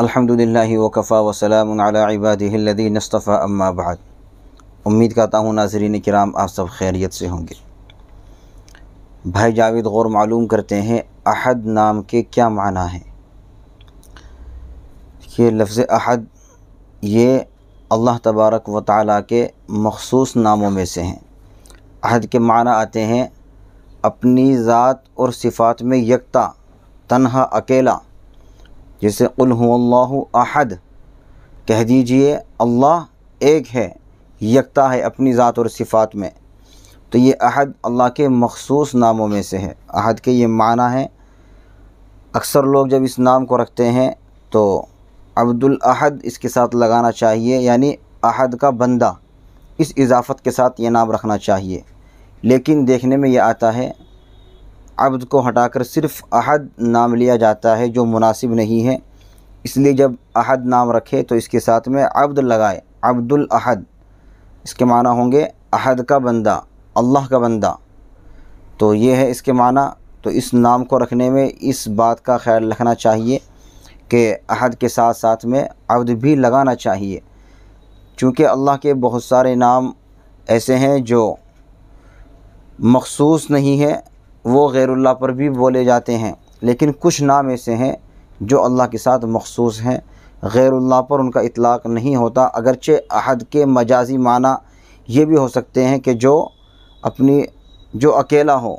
الحمد للہ وقفہ وسلم عبادہ ابادی نصطفیٰ بعد امید کرتا ہوں ناظرین کرام آپ سب خیریت سے ہوں گے بھائی جاوید غور معلوم کرتے ہیں احد نام کے کیا معنی ہیں کہ لفظ احد یہ اللہ تبارک و تعالیٰ کے مخصوص ناموں میں سے ہیں عہد کے معنی آتے ہیں اپنی ذات اور صفات میں یکتا تنہا اکیلا جیسے قل ہو اللہ احد کہہ دیجئے اللہ ایک ہے یکتا ہے اپنی ذات اور صفات میں تو یہ احد اللہ کے مخصوص ناموں میں سے ہے احد کے یہ معنی ہے اکثر لوگ جب اس نام کو رکھتے ہیں تو عبدالعہد اس کے ساتھ لگانا چاہیے یعنی احد کا بندہ اس اضافت کے ساتھ یہ نام رکھنا چاہیے لیکن دیکھنے میں یہ آتا ہے عبد کو ہٹا کر صرف احد نام لیا جاتا ہے جو مناسب نہیں ہے اس لیے جب احد نام رکھے تو اس کے ساتھ میں عبد لگائے عبد الاحد اس کے معنی ہوں گے احد کا بندہ اللہ کا بندہ تو یہ ہے اس کے معنی تو اس نام کو رکھنے میں اس بات کا خیال رکھنا چاہیے کہ احد کے ساتھ ساتھ میں عبد بھی لگانا چاہیے چونکہ اللہ کے بہت سارے نام ایسے ہیں جو مخصوص نہیں ہے وہ غیر اللہ پر بھی بولے جاتے ہیں لیکن کچھ نام ایسے ہیں جو اللہ کے ساتھ مخصوص ہیں غیر اللہ پر ان کا اطلاق نہیں ہوتا اگرچہ احد کے مجازی معنی یہ بھی ہو سکتے ہیں کہ جو اپنی جو اکیلا ہو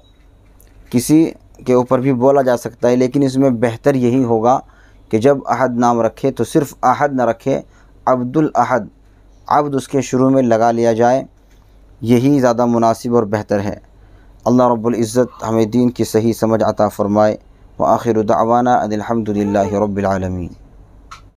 کسی کے اوپر بھی بولا جا سکتا ہے لیکن اس میں بہتر یہی ہوگا کہ جب احد نام رکھے تو صرف احد نہ رکھے عبد الاحد عبد اس کے شروع میں لگا لیا جائے یہی زیادہ مناسب اور بہتر ہے اللہ رب العزت ہمیں دین کی صحیح سمجھ عطا فرمائے وآخر دعوانا ان الحمد للہ رب العالمین